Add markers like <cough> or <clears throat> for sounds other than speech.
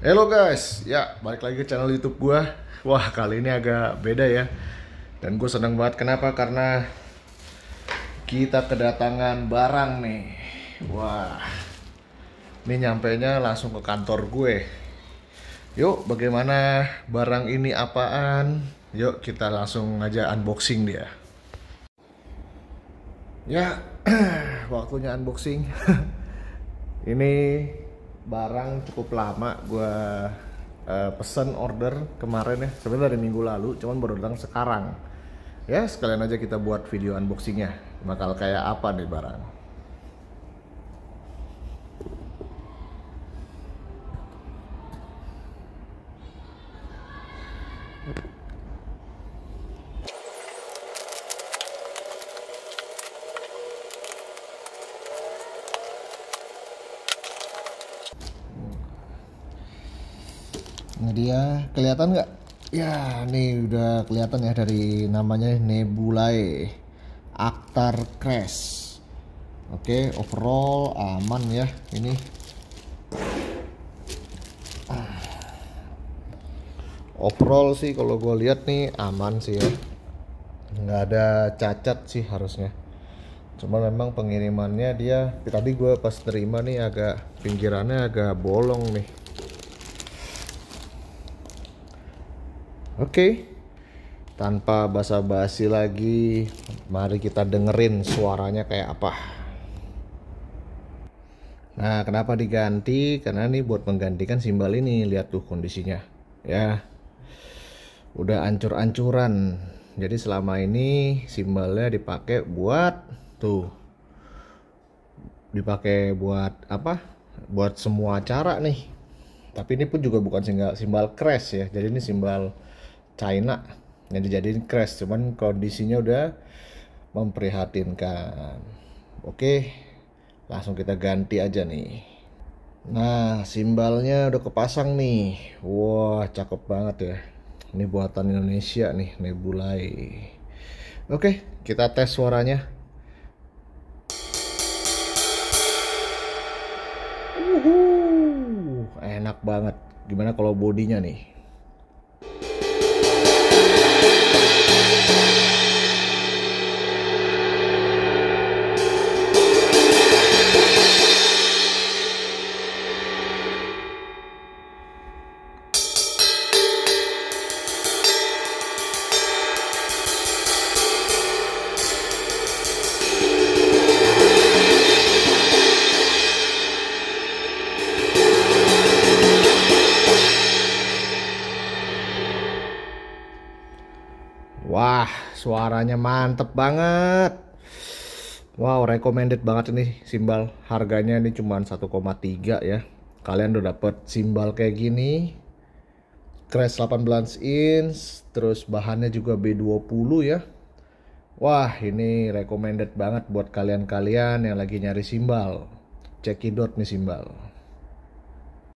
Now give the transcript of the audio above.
Hello guys, ya balik lagi ke channel YouTube gue. Wah kali ini agak beda ya, dan gue seneng banget. Kenapa? Karena kita kedatangan barang nih. Wah, ini nyampe nya langsung ke kantor gue. Yuk, bagaimana barang ini apaan? Yuk kita langsung aja unboxing dia. Ya, <clears throat> waktunya unboxing. <laughs> ini barang cukup lama gue uh, pesen order kemarin ya sebenarnya dari minggu lalu cuman baru datang sekarang ya sekalian aja kita buat video unboxingnya bakal kayak apa nih barang Thank you. Ini dia, kelihatan nggak? Ya, nih udah kelihatan ya dari namanya Nebulae Aktar Crash. Oke, overall aman ya ini. Ah. Overall sih kalau gue lihat nih aman sih ya. Nggak ada cacat sih harusnya. Cuma memang pengirimannya dia tadi gue pas terima nih agak pinggirannya agak bolong nih Oke. Tanpa basa-basi lagi, mari kita dengerin suaranya kayak apa. Nah, kenapa diganti? Karena ini buat menggantikan simbal ini, lihat tuh kondisinya. Ya. Udah ancur-ancuran. Jadi selama ini simbalnya dipakai buat tuh dipakai buat apa? Buat semua acara nih. Tapi ini pun juga bukan simbal crash ya. Jadi ini simbal China yang dijadiin crash cuman kondisinya udah memprihatinkan oke langsung kita ganti aja nih nah simbalnya udah kepasang nih wah cakep banget ya ini buatan Indonesia nih Nebulai oke kita tes suaranya Uhuh, enak banget gimana kalau bodinya nih Thank you. Wah, suaranya mantep banget. Wow, recommended banget ini simbal. Harganya ini cuma 1,3 ya. Kalian udah dapet simbal kayak gini. Crash 18 inch, terus bahannya juga B20 ya. Wah, ini recommended banget buat kalian-kalian yang lagi nyari simbal. Cekidot nih simbal.